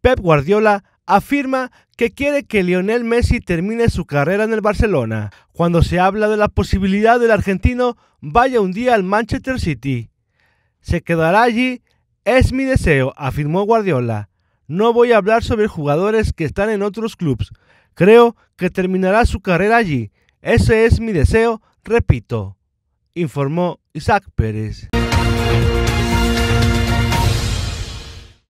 Pep Guardiola afirma que quiere que Lionel Messi termine su carrera en el Barcelona, cuando se habla de la posibilidad del argentino vaya un día al Manchester City. Se quedará allí, es mi deseo, afirmó Guardiola. No voy a hablar sobre jugadores que están en otros clubes. Creo que terminará su carrera allí. Ese es mi deseo, repito, informó Isaac Pérez.